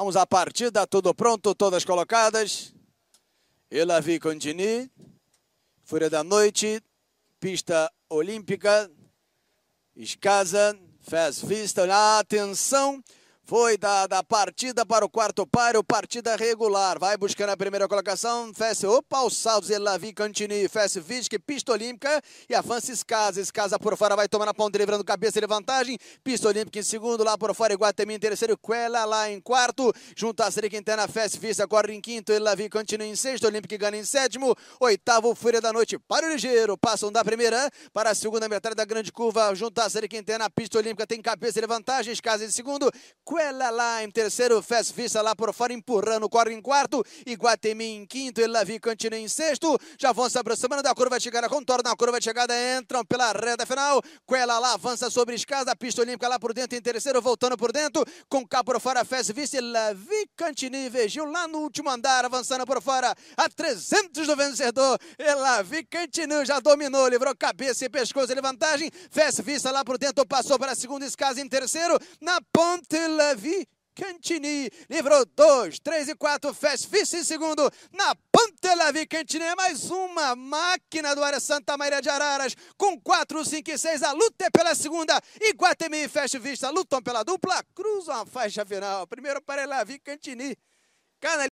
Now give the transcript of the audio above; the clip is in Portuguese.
Vamos à partida, tudo pronto, todas colocadas. Ela vi continue. Fúria da noite, pista olímpica, escasa, faz vista, atenção. Foi da, da partida para o quarto páreo, partida regular. Vai buscando a primeira colocação. Fesse, opa, o saldo Zelavi, Cantini, Fesse, Vitic, pista olímpica. E avança Escasa. Escasa por fora vai tomando a ponta, livrando cabeça de vantagem. Pista olímpica em segundo, lá por fora, Iguatemi em terceiro. quela lá em quarto. Junto a Sri Quintana, Fesse, Vice, corre em quinto. Elavi, Cantini em sexto. Olímpica ganha em sétimo. Oitavo, Fúria da Noite. Para o ligeiro. Passam da primeira para a segunda metade da grande curva. Junto a Sri Quintana, pista olímpica tem cabeça de vantagem. Escasa em segundo. Cuela lá em terceiro, Fez Vista lá por fora, empurrando, corre em quarto, Iguatemi em quinto, ela Lavi em sexto, já vão se aproximando da curva de chegada, contorna a curva de chegada, entram pela reta final, Quela lá avança sobre escada, pista olímpica lá por dentro em terceiro, voltando por dentro, com cá por fora, Fez Vista, Lavi Cantini Vegil lá no último andar, avançando por fora, a 300 do vencedor, ela Lavi Cantini já dominou, livrou cabeça e pescoço de vantagem, Fez Vista lá por dentro, passou para a segunda escasa em terceiro, na ponte, Davi Cantini. Livrou dois, três e quatro. Fez vice em segundo. Na ponta, Lavi Cantini. É mais uma máquina do área Santa Maria de Araras. Com quatro, cinco e seis. A luta é pela segunda. Iguatemi e Fast Vista lutam pela dupla. Cruzam a faixa final. Primeiro para Lavi Cantini. Canal